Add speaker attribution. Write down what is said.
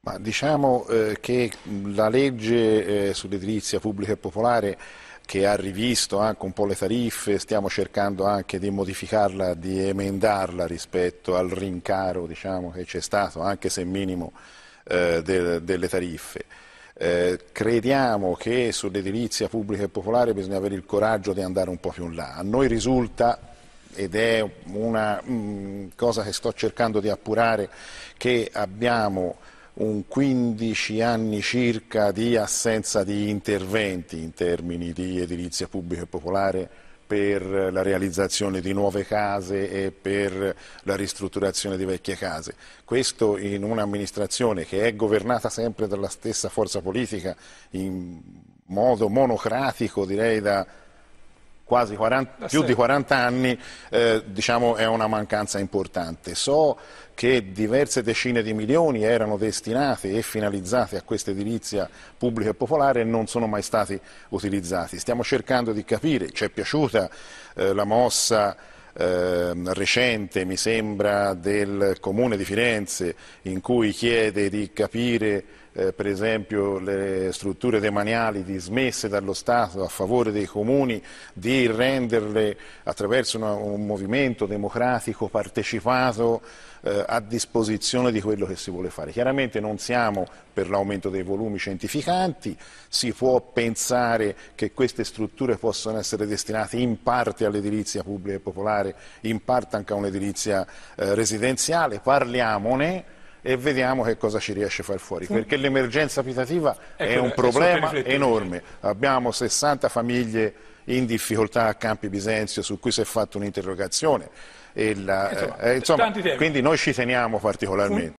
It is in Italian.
Speaker 1: Ma diciamo eh, che la legge eh, sull'edilizia pubblica e popolare che ha rivisto anche un po' le tariffe, stiamo cercando anche di modificarla, di emendarla rispetto al rincaro diciamo, che c'è stato, anche se minimo, eh, del, delle tariffe. Eh, crediamo che sull'edilizia pubblica e popolare bisogna avere il coraggio di andare un po' più in là. A noi risulta ed è una mh, mm, cosa che sto cercando di appurare, che abbiamo un 15 anni circa di assenza di interventi in termini di edilizia pubblica e popolare per la realizzazione di nuove case e per la ristrutturazione di vecchie case. Questo in un'amministrazione che è governata sempre dalla stessa forza politica in modo monocratico direi da quasi 40, ah, più di 40 anni eh, diciamo, è una mancanza importante. So che diverse decine di milioni erano destinate e finalizzate a questa edilizia pubblica e popolare e non sono mai stati utilizzati. Stiamo cercando di capire, ci è piaciuta eh, la mossa ehm, recente, mi sembra, del Comune di Firenze in cui chiede di capire eh, per esempio le strutture demaniali dismesse dallo Stato a favore dei comuni, di renderle attraverso una, un movimento democratico partecipato eh, a disposizione di quello che si vuole fare. Chiaramente non siamo per l'aumento dei volumi scientificanti, si può pensare che queste strutture possano essere destinate in parte all'edilizia pubblica e popolare, in parte anche a un'edilizia eh, residenziale, parliamone e vediamo che cosa ci riesce a far fuori, sì. perché l'emergenza abitativa ecco, è un eh, problema enorme. Abbiamo 60 famiglie in difficoltà a Campi Bisenzio su cui si è fatta un'interrogazione. La, insomma, eh, insomma, quindi noi ci teniamo particolarmente.